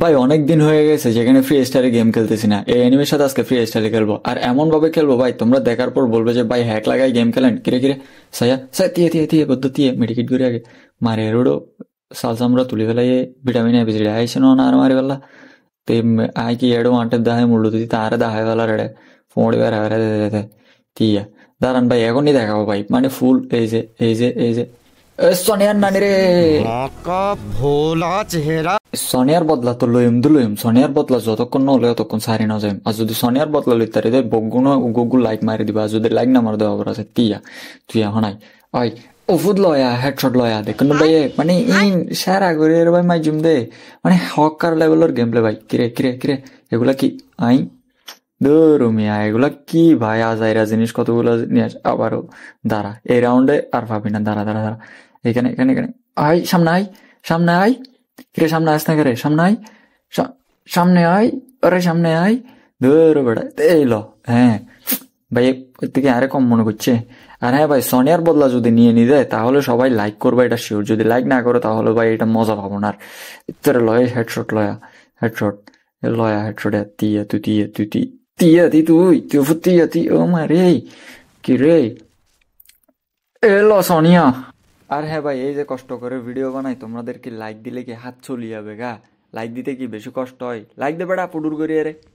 ভাই অনেক দিন হয়ে গেছে যেখানে ফ্রি স্টাইলে গেম খেলতেছি না এই অ্যানিমের সাথে আজকে ফ্রি স্টাইলে খেলবো আর এমন ভাবে খেলবো ভাই তোমরা দেখার পর বলবে যে ভাই হ্যাক লাগাই গেম খেলেন কিরে কিরে সায়া সায়া তিয়ে তিয়ে তিয়ে বদ্ধ তিয়ে মেডিকেট ঘুরে আগে মারে রোডো সাল আমরা তুলি ফেলাই ভিটামিন এ বিজড়ে আইসে না আর মারি বেলা তো আয় কি এডো আটে দাহায় মুল্লু তা আরে দাহায় বেলা রেড়ে ফোঁড়ে বেড়া বেড়া দিয়ে তিয়া দাঁড়ান ভাই এখনই দেখাবো ভাই মানে ফুল এই যে এই যে এই যে সোনিয়ার নানিরে ভোলা চেহারা সোনিয়ার বদলা তো লইম দু লইম সোনিয়ার বদলা যতক্ষণ নলে ততক্ষণ সারি না যাইম আর যদি সোনিয়ার বদলা লইতে রে বগুন গুগু লাইক মারি দিবা যদি লাইক না মার দেওয়া আছে তিয়া তুই এখন আই আই ওফুদ লয়া হেডশট লয়া দে কিন্তু ভাই মানে ইন সারা করে ভাই মাই জুম দে মানে হকার লেভেলের গেম প্লে ভাই কিরে কিরে কিরে এগুলা কি আই ধরু মিয়া এগুলা কি ভাই আজাইরা জিনিস কতগুলো নিয়ে আস আবারও দাঁড়া এই রাউন্ডে আর পাবি না দাঁড়া দাঁড়া দাঁড়া এখানে এখানে এখানে আই সামনে আই সামনে আই কিরে সামনে আস না রে সামনে আই সামনে আই আরে সামনে আই ধরো বেড়া এই ল হ্যাঁ ভাই থেকে আরে কম মনে করছে আর হ্যাঁ ভাই সোনিয়ার বদলা যদি নিয়ে নিয়ে দেয় তাহলে সবাই লাইক করবে এটা শিওর যদি লাইক না করো তাহলে ভাই এটা মজা পাবো না আর তোর লয়ে হেডশট লয়া হেডশট লয়া হেডশট দিয়ে তুই দিয়ে তুই tia de tui, eu vou tia de amarei, কিরে এলো সোনিয়া আর হ্যাঁ ভাই এই যে কষ্ট করে ভিডিও বানাই তোমাদের কি লাইক দিলে কি হাত চলি যাবে গা লাইক দিতে কি বেশি কষ্ট হয় লাইক দেবে পুডুর করিয়ে রে